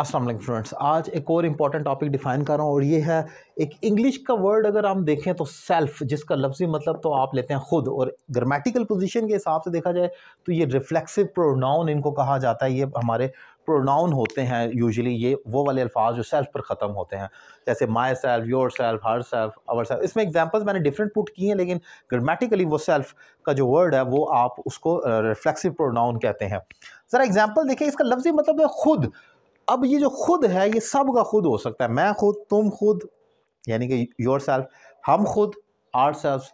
Aslam students आज एक और इम्पॉर्टेंट टॉपिक डिफ़ाइन कर रहा हूँ और ये है एक इंग्लिश का वर्ड अगर हम देखें तो सेल्फ जिसका लफ्ज़ी मतलब तो आप लेते हैं ख़ुद और ग्रामेटिकल पोजीशन के हिसाब से देखा जाए तो ये रिफ्लेक्सिव प्रोनाउन इनको कहा जाता है ये हमारे प्रोनाउन होते हैं यूजली ये वो वाले अल्फाज जो सेल्फ पर ख़त्म होते हैं जैसे myself yourself herself ourself इसमें एग्जांपल्स मैंने डिफरेंट पुट किए हैं लेकिन ग्रामेटिकली वो सेल्फ का जो वर्ड है वो आप उसको रिफ्लेक्सिव प्रोनाउन कहते हैं ज़रा एग्जांपल देखिए इसका लफ्ज़ी मतलब है ख़ुद अब ये जो खुद है ये सब का खुद हो सकता है मैं खुद तुम खुद यानी कि योर सेल्फ हम खुद आर सेल्फ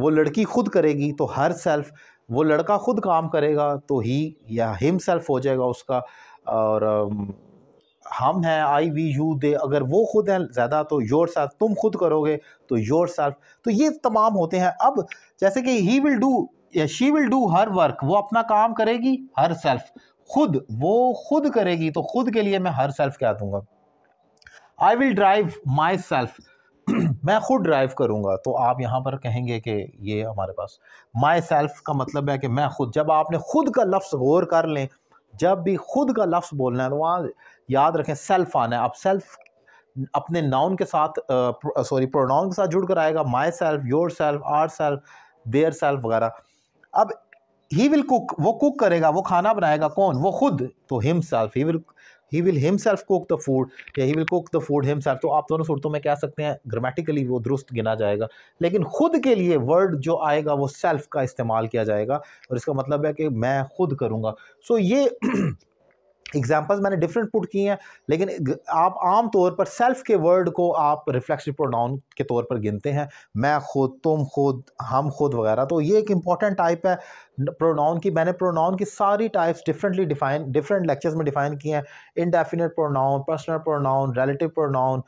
वो लड़की खुद करेगी तो हर सेल्फ वो लड़का खुद काम करेगा तो ही या हिम सेल्फ हो जाएगा उसका और हम हैं आई वी यू दे अगर वो खुद हैं ज़्यादा तो योर सेल्फ तुम खुद करोगे तो योर सेल्फ तो ये तमाम होते हैं अब जैसे कि ही विल डू या she will do her work वो अपना काम करेगी हर सेल्फ खुद वो खुद करेगी तो खुद के लिए मैं हर सेल्फ क्या दूंगा I will drive myself मैं खुद ड्राइव करूंगा तो आप यहाँ पर कहेंगे कि ये हमारे पास माई सेल्फ का मतलब है कि मैं खुद जब आपने खुद का लफ्ज़ गौर कर लें जब भी खुद का लफ्ज़ बोलना है तो वहाँ याद रखें सेल्फ आना है आप सेल्फ अपने नाउन के साथ सॉरी प्रोनाउन के साथ जुड़ कर आएगा myself yourself ourself theirself वगैरह अब ही विल कुक वो कुक करेगा वो खाना बनाएगा कौन वो खुद तो himself he will he will himself cook the food या he will cook the food himself तो आप दोनों सूरतों में कह सकते हैं ग्रामेटिकली वो दुरुस्त गिना जाएगा लेकिन खुद के लिए वर्ड जो आएगा वो सेल्फ का इस्तेमाल किया जाएगा और इसका मतलब है कि मैं खुद करूँगा सो so, ये एग्जाम्पल्स मैंने डिफरेंट पुट किए हैं लेकिन आप आम तौर पर सेल्फ के वर्ड को आप रिफ्लेक्सिव प्रोनाउन के तौर पर गिनते हैं मैं खुद तुम खुद हम खुद वगैरह तो ये एक इंपॉर्टेंट टाइप है प्रोनाउन की मैंने प्रोनाउन की सारी types differently define different lectures में डिफाइन किए हैं indefinite pronoun personal pronoun relative pronoun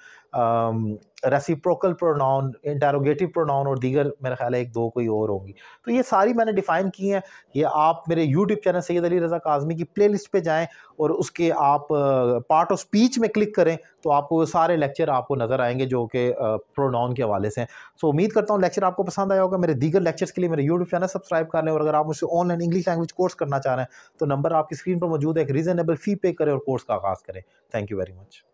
reciprocal pronoun interrogative pronoun और दीगर मेरा ख्याल है एक दो कोई और होंगी तो ये सारी मैंने डिफ़ाइन की हैं ये आप मेरे यूट्यूब चैनल सैद अली रज़ा काजमी की प्ले लिस्ट पर जाएँ और उसके आप पार्ट ऑफ स्पीच में क्लिक करें तो आपको सारे लेक्चर आपको नज़र आएंगे जो कि प्रोनाउन के हवाले से हैं सो उम्मीद करता हूँ लेक्चर आपको पसंद आया होगा मेरे दीगर लेक्चर्स के लिए मेरे यूट्यूब चैनल सब्सक्राइब कर लें और अगर आप मुझसे ऑनलाइन इंग्लिश लैंग्वेज कोर्स करना चाह रहे हैं तो नंबर आपकी स्क्रीन पर मौजूद है एक रीज़नेबल फ़ी पे करें और कोर्स का आगाज़ करें थैंक यू वेरी मच